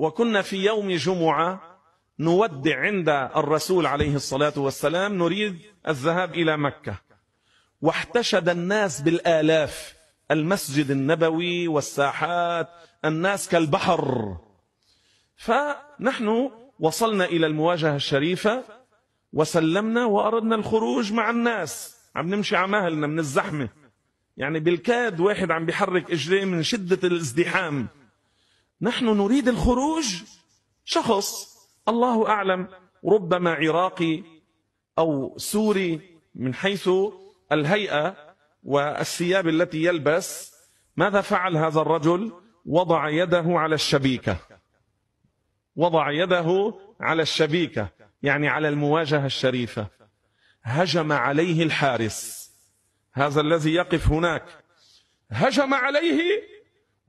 وكنا في يوم جمعة نودع عند الرسول عليه الصلاة والسلام نريد الذهاب إلى مكة واحتشد الناس بالآلاف المسجد النبوي والساحات الناس كالبحر فنحن وصلنا إلى المواجهة الشريفة وسلمنا وأردنا الخروج مع الناس عم نمشي على مهلنا من الزحمة يعني بالكاد واحد عم بيحرك إجريه من شدة الازدحام نحن نريد الخروج شخص الله أعلم ربما عراقي أو سوري من حيث الهيئة والثياب التي يلبس ماذا فعل هذا الرجل وضع يده على الشبيكة وضع يده على الشبيكة يعني على المواجهة الشريفة هجم عليه الحارس هذا الذي يقف هناك هجم عليه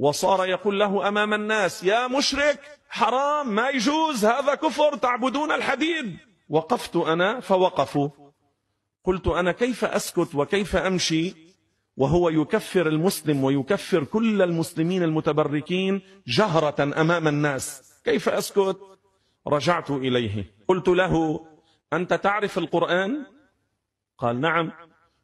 وصار يقول له أمام الناس يا مشرك حرام ما يجوز هذا كفر تعبدون الحديد وقفت أنا فوقفوا قلت أنا كيف أسكت وكيف أمشي وهو يكفر المسلم ويكفر كل المسلمين المتبركين جهرة أمام الناس كيف أسكت رجعت إليه قلت له أنت تعرف القرآن قال نعم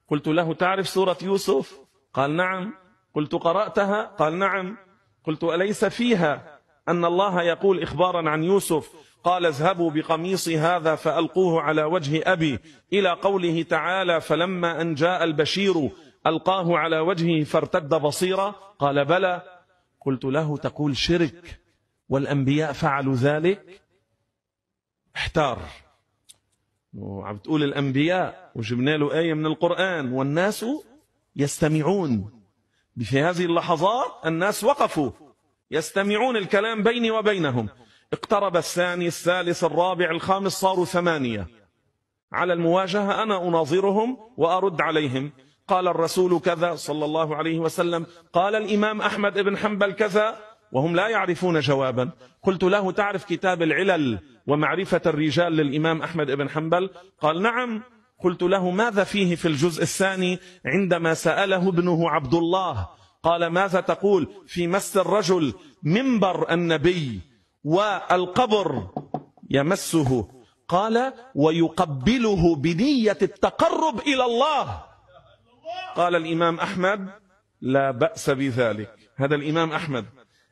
قلت له تعرف سورة يوسف قال نعم قلت قرأتها قال نعم قلت أليس فيها أن الله يقول إخبارا عن يوسف قال اذهبوا بقميصي هذا فألقوه على وجه أبي إلى قوله تعالى فلما أن جاء البشير ألقاه على وجهه فارتد بصيرا قال بلى قلت له تقول شرك والأنبياء فعلوا ذلك احتار وعم تقول الأنبياء وجبنا له آية من القرآن والناس يستمعون في هذه اللحظات الناس وقفوا يستمعون الكلام بيني وبينهم اقترب الثاني الثالث الرابع الخامس صاروا ثمانية على المواجهة أنا أناظرهم وأرد عليهم قال الرسول كذا صلى الله عليه وسلم قال الإمام أحمد بن حنبل كذا وهم لا يعرفون جوابا قلت له تعرف كتاب العلل ومعرفة الرجال للإمام أحمد بن حنبل قال نعم قلت له ماذا فيه في الجزء الثاني عندما سأله ابنه عبد الله قال ماذا تقول في مس الرجل منبر النبي والقبر يمسه قال ويقبله بنية التقرب إلى الله قال الإمام أحمد لا بأس بذلك هذا الإمام أحمد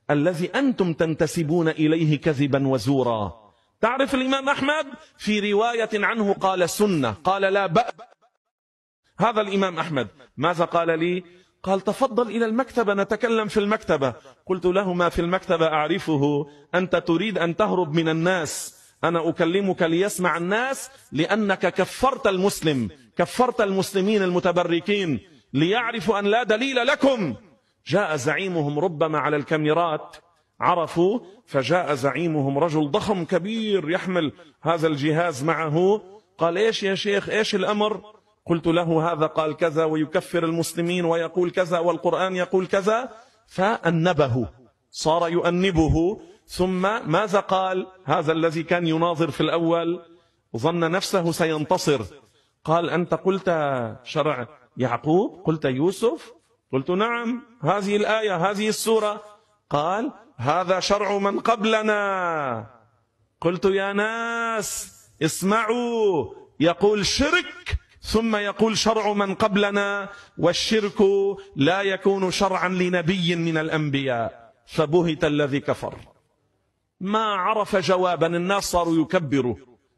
الذي أنتم تنتسبون إليه كذبا وزورا تعرف الإمام أحمد في رواية عنه قال سنة قال لا بأس هذا الإمام أحمد ماذا قال لي قال تفضل إلى المكتبة نتكلم في المكتبة قلت له ما في المكتبة أعرفه أنت تريد أن تهرب من الناس أنا أكلمك ليسمع الناس لأنك كفرت المسلم كفرت المسلمين المتبركين ليعرفوا أن لا دليل لكم جاء زعيمهم ربما على الكاميرات عرفوا فجاء زعيمهم رجل ضخم كبير يحمل هذا الجهاز معه قال ايش يا شيخ ايش الامر قلت له هذا قال كذا ويكفر المسلمين ويقول كذا والقران يقول كذا فانبه صار يؤنبه ثم ماذا قال هذا الذي كان يناظر في الاول ظن نفسه سينتصر قال انت قلت شرع يعقوب قلت يوسف قلت نعم هذه الايه هذه السوره قال هذا شرع من قبلنا قلت يا ناس اسمعوا يقول شرك ثم يقول شرع من قبلنا والشرك لا يكون شرعا لنبي من الأنبياء فبهت الذي كفر ما عرف جوابا الناس صاروا يكبروا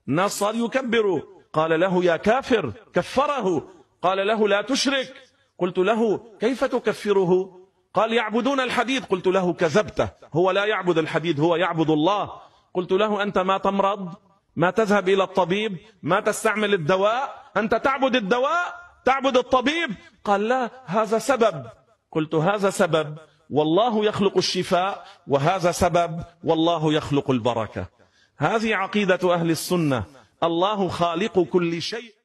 الناس صاروا يكبروا قال له يا كافر كفره قال له لا تشرك قلت له كيف تكفره قال يعبدون الحديد قلت له كذبته هو لا يعبد الحديد هو يعبد الله قلت له أنت ما تمرض ما تذهب إلى الطبيب ما تستعمل الدواء أنت تعبد الدواء تعبد الطبيب قال لا هذا سبب قلت هذا سبب والله يخلق الشفاء وهذا سبب والله يخلق البركة هذه عقيدة أهل السنة الله خالق كل شيء